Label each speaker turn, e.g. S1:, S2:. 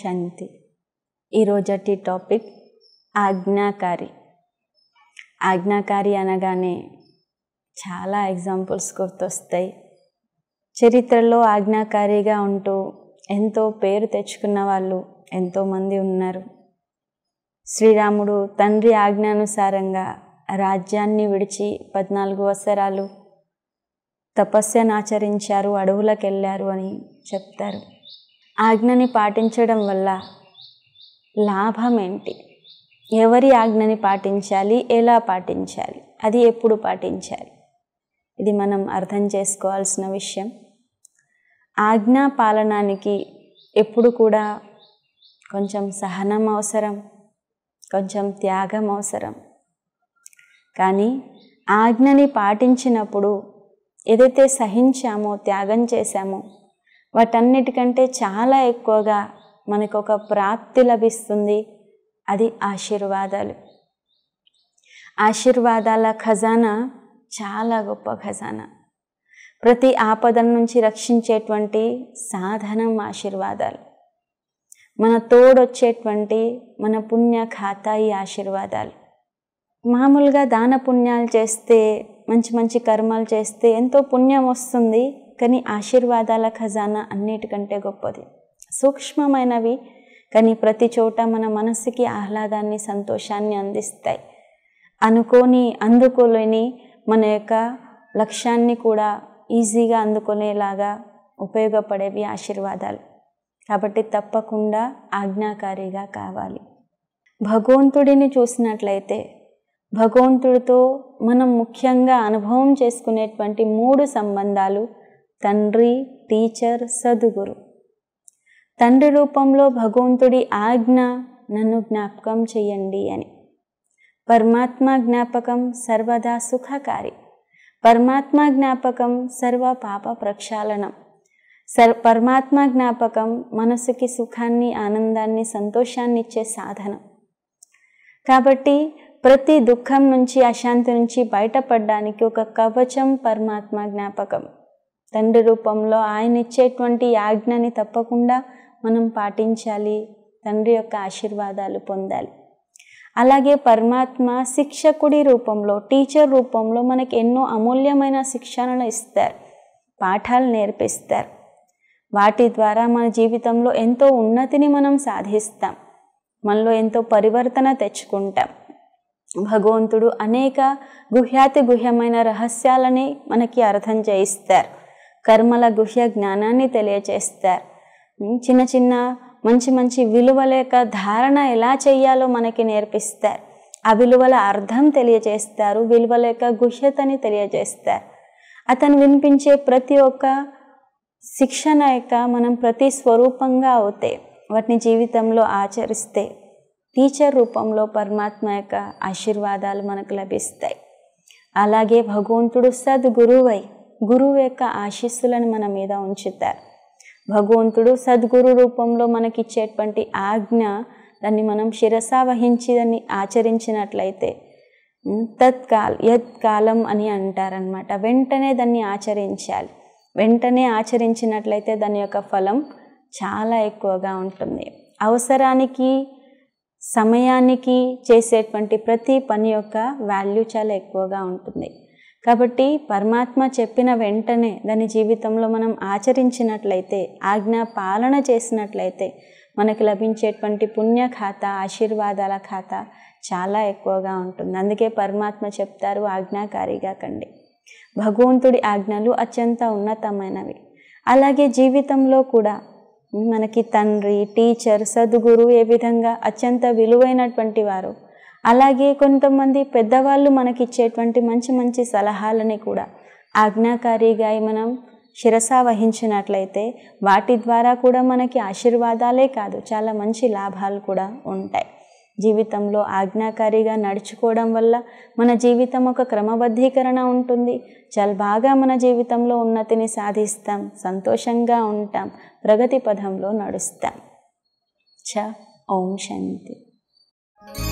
S1: శాంతి ఈరోజటి topic ఆజ్ఞాకారి ఆజ్ఞాకారి అనగానే చాలా examples గుర్తొస్తాయి చరిత్రలో ఆజ్ఞాకారిగా ఉంటూ ఎంతో పేరు తెచ్చుకున్న వాళ్ళు ఎంతోమంది ఉన్నారు శ్రీరాముడు తండ్రి ఆజ్ఞానుసారంగా రాజ్యాన్ని విడిచి పద్నాలుగు వసరాలు తపస్యను ఆచరించారు అడవులకు వెళ్ళారు అని చెప్తారు ఆజ్ఞని పాటించడం వల్ల లాభం ఏంటి ఎవరి ఆజ్ఞని పాటించాలి ఎలా పాటించాలి అది ఎప్పుడు పాటించాలి ఇది మనం అర్థం చేసుకోవాల్సిన విషయం ఆజ్ఞా పాలనానికి ఎప్పుడు కూడా కొంచెం సహనం అవసరం కొంచెం త్యాగం అవసరం కానీ ఆజ్ఞని పాటించినప్పుడు ఏదైతే సహించామో త్యాగం చేశామో వాటన్నిటికంటే చాలా ఎక్కువగా మనకు ఒక ప్రాప్తి లభిస్తుంది అది ఆశీర్వాదాలు ఆశీర్వాదాల ఖజానా చాలా గొప్ప ఖజానా ప్రతి ఆపదల నుంచి రక్షించేటువంటి సాధనం ఆశీర్వాదాలు మన తోడొచ్చేటువంటి మన పుణ్య ఖాతా ఈ ఆశీర్వాదాలు మామూలుగా దాన పుణ్యాలు చేస్తే మంచి మంచి కర్మలు చేస్తే ఎంతో పుణ్యం వస్తుంది కానీ ఆశీర్వాదాల ఖజానా అన్నిటికంటే గొప్పది సూక్ష్మమైనవి కానీ ప్రతి చోట మన మనసుకి ఆహ్లాదాన్ని సంతోషాన్ని అందిస్తాయి అనుకోని అందుకోలేని మన యొక్క లక్ష్యాన్ని కూడా ఈజీగా అందుకునేలాగా ఉపయోగపడేవి ఆశీర్వాదాలు కాబట్టి తప్పకుండా ఆజ్ఞాకారిగా కావాలి భగవంతుడిని చూసినట్లయితే భగవంతుడితో మనం ముఖ్యంగా అనుభవం చేసుకునేటువంటి మూడు సంబంధాలు తండ్రి టీచర్ సద్గురు తండ్రి రూపంలో భగవంతుడి ఆజ్ఞ నన్ను జ్ఞాపకం చేయండి అని పరమాత్మ జ్ఞాపకం సర్వదా సుఖకారి పరమాత్మ జ్ఞాపకం సర్వ పాప ప్రక్షాళనం సర్ పరమాత్మ జ్ఞాపకం మనసుకి సుఖాన్ని ఆనందాన్ని సంతోషాన్ని ఇచ్చే సాధనం కాబట్టి ప్రతి దుఃఖం నుంచి అశాంతి నుంచి బయటపడడానికి ఒక కవచం పరమాత్మ జ్ఞాపకం తండ్రి రూపంలో ఆయన ఇచ్చేటువంటి ఆజ్ఞని తప్పకుండా మనం పాటించాలి తండ్రి యొక్క ఆశీర్వాదాలు పొందాలి అలాగే పరమాత్మ శిక్షకుడి రూపంలో టీచర్ రూపంలో మనకి ఎన్నో అమూల్యమైన శిక్షణను ఇస్తారు పాఠాలు నేర్పిస్తారు వాటి ద్వారా మన జీవితంలో ఎంతో ఉన్నతిని మనం సాధిస్తాం మనలో ఎంతో పరివర్తన తెచ్చుకుంటాం భగవంతుడు అనేక గుహ్యాతి గుహ్యమైన రహస్యాలని మనకి అర్థం చేయిస్తారు కర్మల గుహ్య జ్ఞానాన్ని తెలియచేస్తారు చిన్న చిన్న మంచి మంచి విలువల యొక్క ధారణ ఎలా చేయాలో మనకి నేర్పిస్తారు ఆ విలువల అర్థం తెలియజేస్తారు విలువల యొక్క గుహ్యతని తెలియజేస్తారు అతను వినిపించే ప్రతి ఒక్క శిక్షణ యొక్క మనం ప్రతి స్వరూపంగా అవుతే వాటిని జీవితంలో ఆచరిస్తే టీచర్ రూపంలో పరమాత్మ యొక్క ఆశీర్వాదాలు మనకు లభిస్తాయి అలాగే భగవంతుడు సద్గురువై గురువు యొక్క ఆశీస్సులను మన మీద ఉంచుతారు భగవంతుడు సద్గురు రూపంలో మనకిచ్చేటువంటి ఆజ్ఞ దాన్ని మనం శిరస వహించి దాన్ని ఆచరించినట్లయితే తత్కాల్ యత్కాలం అని అంటారనమాట వెంటనే దాన్ని ఆచరించాలి వెంటనే ఆచరించినట్లయితే దాని యొక్క ఫలం చాలా ఎక్కువగా ఉంటుంది అవసరానికి సమయానికి చేసేటువంటి ప్రతి పని యొక్క వాల్యూ చాలా ఎక్కువగా ఉంటుంది కాబట్టి పరమాత్మ చెప్పిన వెంటనే దాని జీవితంలో మనం ఆచరించినట్లయితే ఆజ్ఞ పాలన చేసినట్లయితే మనకు లభించేటువంటి పుణ్య ఖాతా ఆశీర్వాదాల ఖాతా చాలా ఎక్కువగా ఉంటుంది అందుకే పరమాత్మ చెప్తారు ఆజ్ఞాకారిగా కండి భగవంతుడి ఆజ్ఞలు అత్యంత ఉన్నతమైనవి అలాగే జీవితంలో కూడా మనకి తండ్రి టీచర్ సద్గురు ఏ విధంగా అత్యంత విలువైనటువంటి వారు అలాగే కొంతమంది పెద్దవాళ్ళు మనకిచ్చేటువంటి మంచి మంచి సలహాలని కూడా ఆజ్ఞాకారిగా మనం శిరసా వహించినట్లయితే వాటి ద్వారా కూడా మనకి ఆశీర్వాదాలే కాదు చాలా మంచి లాభాలు కూడా ఉంటాయి జీవితంలో ఆజ్ఞాకారిగా నడుచుకోవడం వల్ల మన జీవితం ఒక క్రమబద్ధీకరణ ఉంటుంది చాలా బాగా మన జీవితంలో ఉన్నతిని సాధిస్తాం సంతోషంగా ఉంటాం ప్రగతి పథంలో నడుస్తాం చ ఓం శాంతి